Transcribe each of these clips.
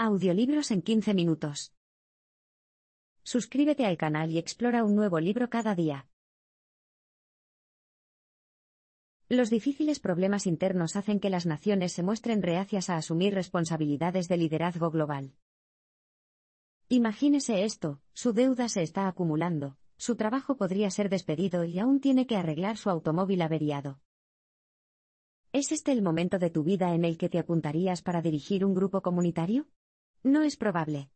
Audiolibros en 15 minutos. Suscríbete al canal y explora un nuevo libro cada día. Los difíciles problemas internos hacen que las naciones se muestren reacias a asumir responsabilidades de liderazgo global. Imagínese esto, su deuda se está acumulando, su trabajo podría ser despedido y aún tiene que arreglar su automóvil averiado. ¿Es este el momento de tu vida en el que te apuntarías para dirigir un grupo comunitario? No es probable.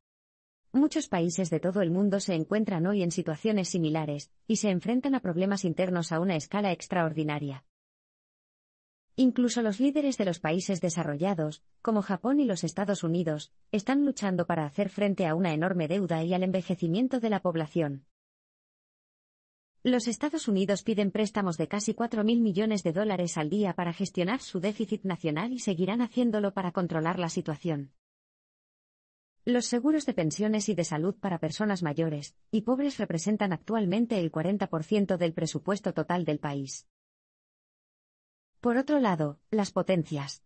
Muchos países de todo el mundo se encuentran hoy en situaciones similares, y se enfrentan a problemas internos a una escala extraordinaria. Incluso los líderes de los países desarrollados, como Japón y los Estados Unidos, están luchando para hacer frente a una enorme deuda y al envejecimiento de la población. Los Estados Unidos piden préstamos de casi 4.000 millones de dólares al día para gestionar su déficit nacional y seguirán haciéndolo para controlar la situación. Los seguros de pensiones y de salud para personas mayores y pobres representan actualmente el 40% del presupuesto total del país. Por otro lado, las potencias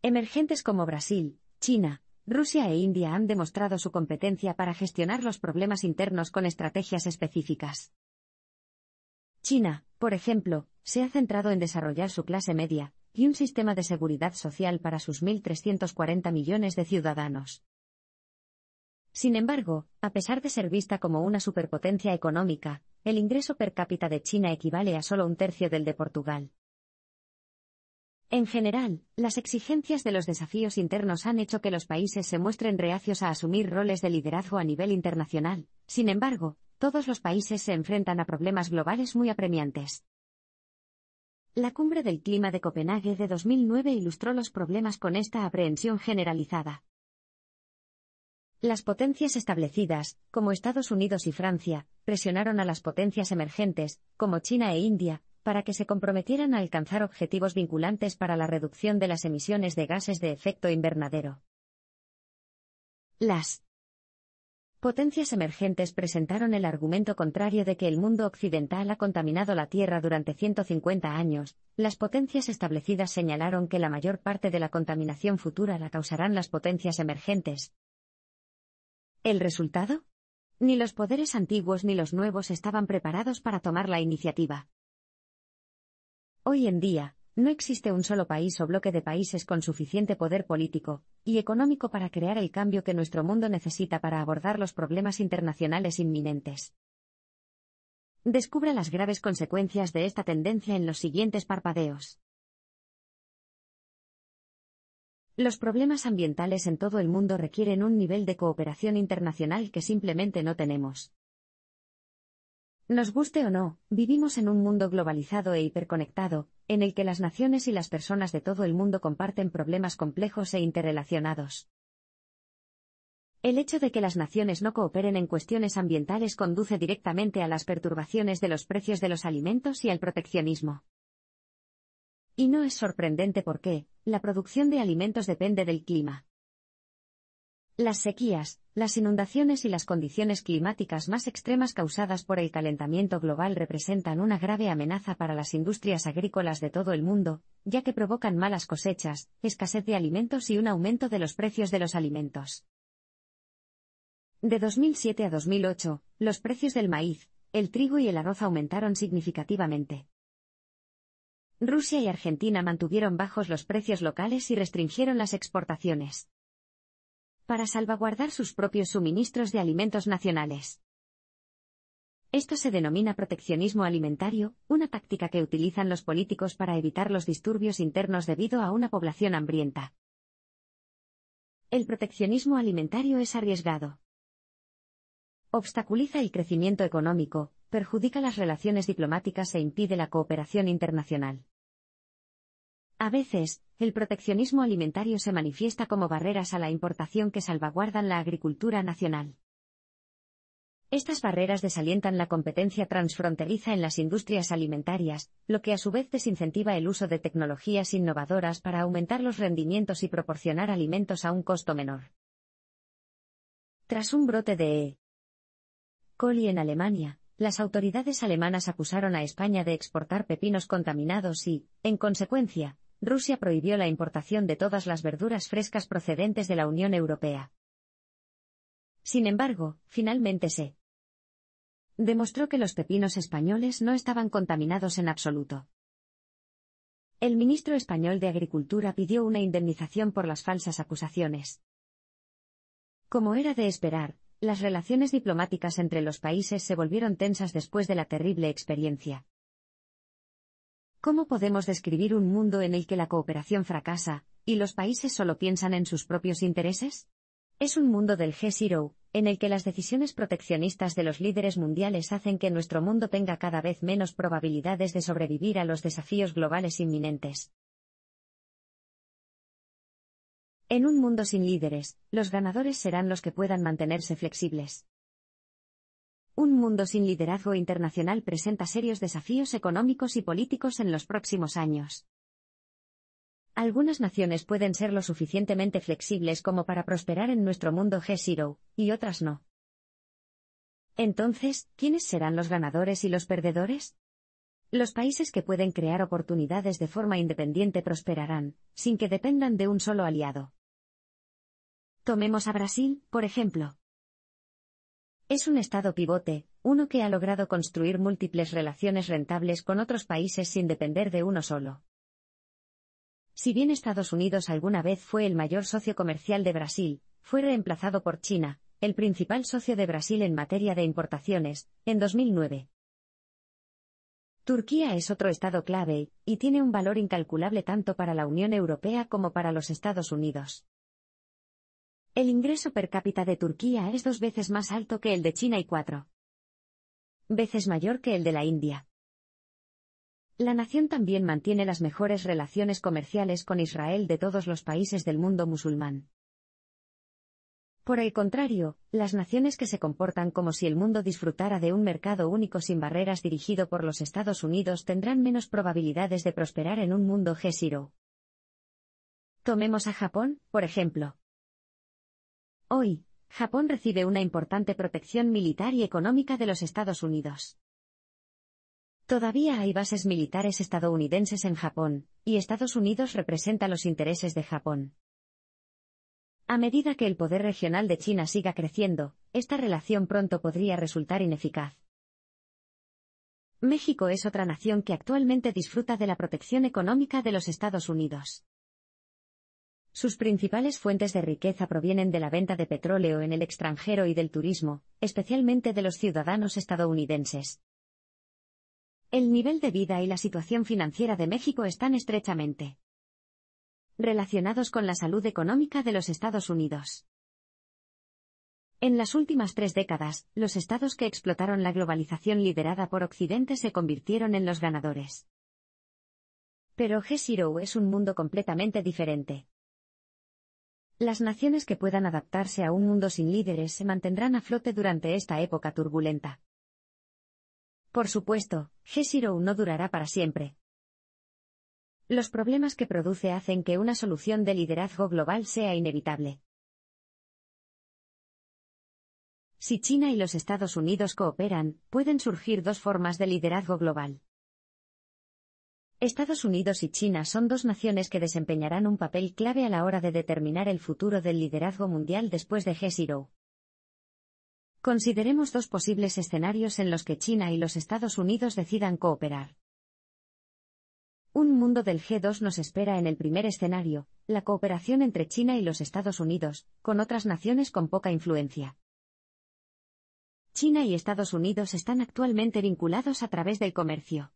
emergentes como Brasil, China, Rusia e India han demostrado su competencia para gestionar los problemas internos con estrategias específicas. China, por ejemplo, se ha centrado en desarrollar su clase media y un sistema de seguridad social para sus 1.340 millones de ciudadanos. Sin embargo, a pesar de ser vista como una superpotencia económica, el ingreso per cápita de China equivale a solo un tercio del de Portugal. En general, las exigencias de los desafíos internos han hecho que los países se muestren reacios a asumir roles de liderazgo a nivel internacional. Sin embargo, todos los países se enfrentan a problemas globales muy apremiantes. La cumbre del clima de Copenhague de 2009 ilustró los problemas con esta aprehensión generalizada. Las potencias establecidas, como Estados Unidos y Francia, presionaron a las potencias emergentes, como China e India, para que se comprometieran a alcanzar objetivos vinculantes para la reducción de las emisiones de gases de efecto invernadero. Las potencias emergentes presentaron el argumento contrario de que el mundo occidental ha contaminado la Tierra durante 150 años. Las potencias establecidas señalaron que la mayor parte de la contaminación futura la causarán las potencias emergentes. ¿El resultado? Ni los poderes antiguos ni los nuevos estaban preparados para tomar la iniciativa. Hoy en día, no existe un solo país o bloque de países con suficiente poder político y económico para crear el cambio que nuestro mundo necesita para abordar los problemas internacionales inminentes. Descubra las graves consecuencias de esta tendencia en los siguientes parpadeos. Los problemas ambientales en todo el mundo requieren un nivel de cooperación internacional que simplemente no tenemos. Nos guste o no, vivimos en un mundo globalizado e hiperconectado, en el que las naciones y las personas de todo el mundo comparten problemas complejos e interrelacionados. El hecho de que las naciones no cooperen en cuestiones ambientales conduce directamente a las perturbaciones de los precios de los alimentos y al proteccionismo. Y no es sorprendente porque, la producción de alimentos depende del clima. Las sequías, las inundaciones y las condiciones climáticas más extremas causadas por el calentamiento global representan una grave amenaza para las industrias agrícolas de todo el mundo, ya que provocan malas cosechas, escasez de alimentos y un aumento de los precios de los alimentos. De 2007 a 2008, los precios del maíz, el trigo y el arroz aumentaron significativamente. Rusia y Argentina mantuvieron bajos los precios locales y restringieron las exportaciones. Para salvaguardar sus propios suministros de alimentos nacionales. Esto se denomina proteccionismo alimentario, una táctica que utilizan los políticos para evitar los disturbios internos debido a una población hambrienta. El proteccionismo alimentario es arriesgado. Obstaculiza el crecimiento económico, perjudica las relaciones diplomáticas e impide la cooperación internacional. A veces, el proteccionismo alimentario se manifiesta como barreras a la importación que salvaguardan la agricultura nacional. Estas barreras desalientan la competencia transfronteriza en las industrias alimentarias, lo que a su vez desincentiva el uso de tecnologías innovadoras para aumentar los rendimientos y proporcionar alimentos a un costo menor. Tras un brote de E. coli en Alemania, las autoridades alemanas acusaron a España de exportar pepinos contaminados y, en consecuencia, Rusia prohibió la importación de todas las verduras frescas procedentes de la Unión Europea. Sin embargo, finalmente se demostró que los pepinos españoles no estaban contaminados en absoluto. El ministro español de Agricultura pidió una indemnización por las falsas acusaciones. Como era de esperar, las relaciones diplomáticas entre los países se volvieron tensas después de la terrible experiencia. ¿Cómo podemos describir un mundo en el que la cooperación fracasa, y los países solo piensan en sus propios intereses? Es un mundo del g zero en el que las decisiones proteccionistas de los líderes mundiales hacen que nuestro mundo tenga cada vez menos probabilidades de sobrevivir a los desafíos globales inminentes. En un mundo sin líderes, los ganadores serán los que puedan mantenerse flexibles. Un mundo sin liderazgo internacional presenta serios desafíos económicos y políticos en los próximos años. Algunas naciones pueden ser lo suficientemente flexibles como para prosperar en nuestro mundo g zero y otras no. Entonces, ¿quiénes serán los ganadores y los perdedores? Los países que pueden crear oportunidades de forma independiente prosperarán, sin que dependan de un solo aliado. Tomemos a Brasil, por ejemplo. Es un Estado pivote, uno que ha logrado construir múltiples relaciones rentables con otros países sin depender de uno solo. Si bien Estados Unidos alguna vez fue el mayor socio comercial de Brasil, fue reemplazado por China, el principal socio de Brasil en materia de importaciones, en 2009. Turquía es otro Estado clave, y tiene un valor incalculable tanto para la Unión Europea como para los Estados Unidos. El ingreso per cápita de Turquía es dos veces más alto que el de China y cuatro veces mayor que el de la India. La nación también mantiene las mejores relaciones comerciales con Israel de todos los países del mundo musulmán. Por el contrario, las naciones que se comportan como si el mundo disfrutara de un mercado único sin barreras dirigido por los Estados Unidos tendrán menos probabilidades de prosperar en un mundo G-Zero. Tomemos a Japón, por ejemplo. Hoy, Japón recibe una importante protección militar y económica de los Estados Unidos. Todavía hay bases militares estadounidenses en Japón, y Estados Unidos representa los intereses de Japón. A medida que el poder regional de China siga creciendo, esta relación pronto podría resultar ineficaz. México es otra nación que actualmente disfruta de la protección económica de los Estados Unidos. Sus principales fuentes de riqueza provienen de la venta de petróleo en el extranjero y del turismo, especialmente de los ciudadanos estadounidenses. El nivel de vida y la situación financiera de México están estrechamente relacionados con la salud económica de los Estados Unidos. En las últimas tres décadas, los estados que explotaron la globalización liderada por Occidente se convirtieron en los ganadores. Pero G-Zero es un mundo completamente diferente. Las naciones que puedan adaptarse a un mundo sin líderes se mantendrán a flote durante esta época turbulenta. Por supuesto, g no durará para siempre. Los problemas que produce hacen que una solución de liderazgo global sea inevitable. Si China y los Estados Unidos cooperan, pueden surgir dos formas de liderazgo global. Estados Unidos y China son dos naciones que desempeñarán un papel clave a la hora de determinar el futuro del liderazgo mundial después de G-Zero. Consideremos dos posibles escenarios en los que China y los Estados Unidos decidan cooperar. Un mundo del G2 nos espera en el primer escenario, la cooperación entre China y los Estados Unidos, con otras naciones con poca influencia. China y Estados Unidos están actualmente vinculados a través del comercio.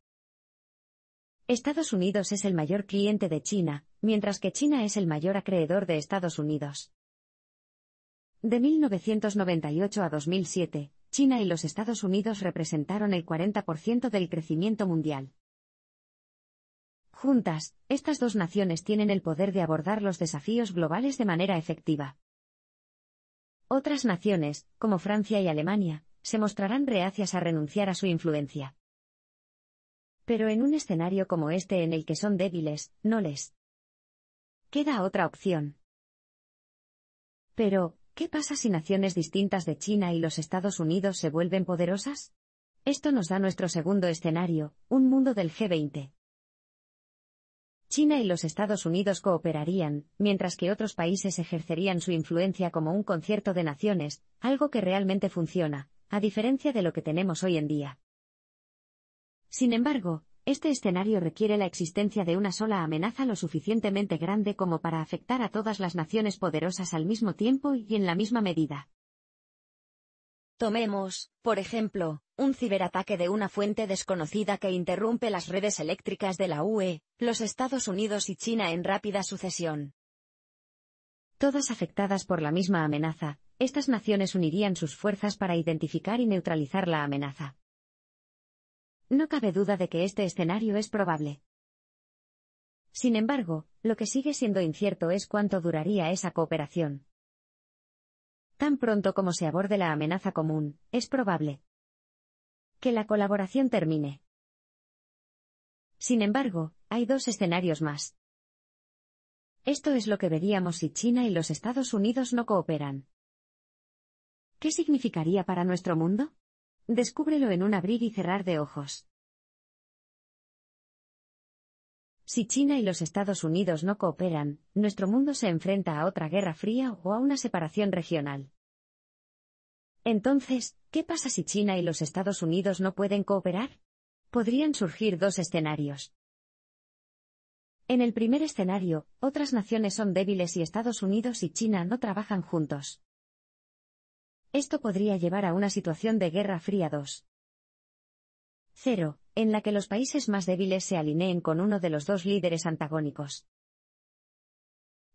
Estados Unidos es el mayor cliente de China, mientras que China es el mayor acreedor de Estados Unidos. De 1998 a 2007, China y los Estados Unidos representaron el 40% del crecimiento mundial. Juntas, estas dos naciones tienen el poder de abordar los desafíos globales de manera efectiva. Otras naciones, como Francia y Alemania, se mostrarán reacias a renunciar a su influencia. Pero en un escenario como este en el que son débiles, no les queda otra opción. Pero, ¿qué pasa si naciones distintas de China y los Estados Unidos se vuelven poderosas? Esto nos da nuestro segundo escenario, un mundo del G20. China y los Estados Unidos cooperarían, mientras que otros países ejercerían su influencia como un concierto de naciones, algo que realmente funciona, a diferencia de lo que tenemos hoy en día. Sin embargo, este escenario requiere la existencia de una sola amenaza lo suficientemente grande como para afectar a todas las naciones poderosas al mismo tiempo y en la misma medida. Tomemos, por ejemplo, un ciberataque de una fuente desconocida que interrumpe las redes eléctricas de la UE, los Estados Unidos y China en rápida sucesión. Todas afectadas por la misma amenaza, estas naciones unirían sus fuerzas para identificar y neutralizar la amenaza. No cabe duda de que este escenario es probable. Sin embargo, lo que sigue siendo incierto es cuánto duraría esa cooperación. Tan pronto como se aborde la amenaza común, es probable que la colaboración termine. Sin embargo, hay dos escenarios más. Esto es lo que veríamos si China y los Estados Unidos no cooperan. ¿Qué significaría para nuestro mundo? Descúbrelo en un abrir y cerrar de ojos. Si China y los Estados Unidos no cooperan, nuestro mundo se enfrenta a otra guerra fría o a una separación regional. Entonces, ¿qué pasa si China y los Estados Unidos no pueden cooperar? Podrían surgir dos escenarios. En el primer escenario, otras naciones son débiles y Estados Unidos y China no trabajan juntos. Esto podría llevar a una situación de Guerra Fría 2. 0. En la que los países más débiles se alineen con uno de los dos líderes antagónicos.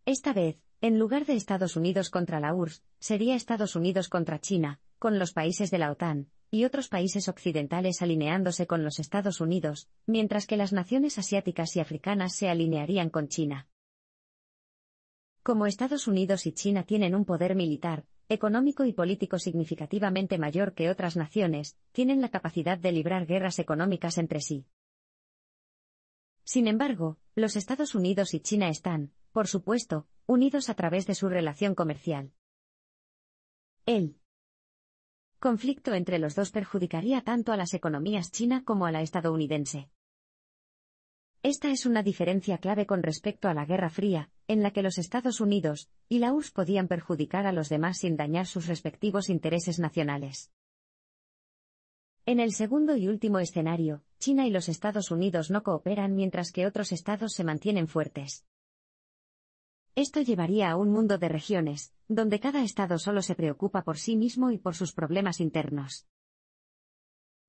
Esta vez, en lugar de Estados Unidos contra la URSS, sería Estados Unidos contra China, con los países de la OTAN, y otros países occidentales alineándose con los Estados Unidos, mientras que las naciones asiáticas y africanas se alinearían con China. Como Estados Unidos y China tienen un poder militar, económico y político significativamente mayor que otras naciones, tienen la capacidad de librar guerras económicas entre sí. Sin embargo, los Estados Unidos y China están, por supuesto, unidos a través de su relación comercial. El conflicto entre los dos perjudicaría tanto a las economías china como a la estadounidense. Esta es una diferencia clave con respecto a la Guerra Fría, en la que los Estados Unidos y la URSS podían perjudicar a los demás sin dañar sus respectivos intereses nacionales. En el segundo y último escenario, China y los Estados Unidos no cooperan mientras que otros estados se mantienen fuertes. Esto llevaría a un mundo de regiones, donde cada estado solo se preocupa por sí mismo y por sus problemas internos.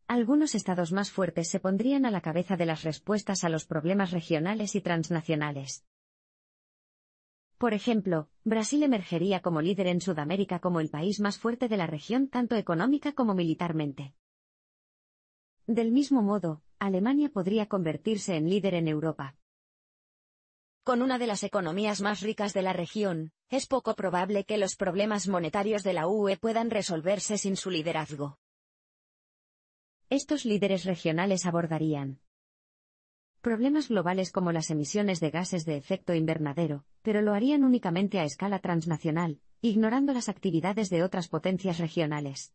Algunos estados más fuertes se pondrían a la cabeza de las respuestas a los problemas regionales y transnacionales. Por ejemplo, Brasil emergería como líder en Sudamérica como el país más fuerte de la región tanto económica como militarmente. Del mismo modo, Alemania podría convertirse en líder en Europa. Con una de las economías más ricas de la región, es poco probable que los problemas monetarios de la UE puedan resolverse sin su liderazgo. Estos líderes regionales abordarían problemas globales como las emisiones de gases de efecto invernadero, pero lo harían únicamente a escala transnacional, ignorando las actividades de otras potencias regionales.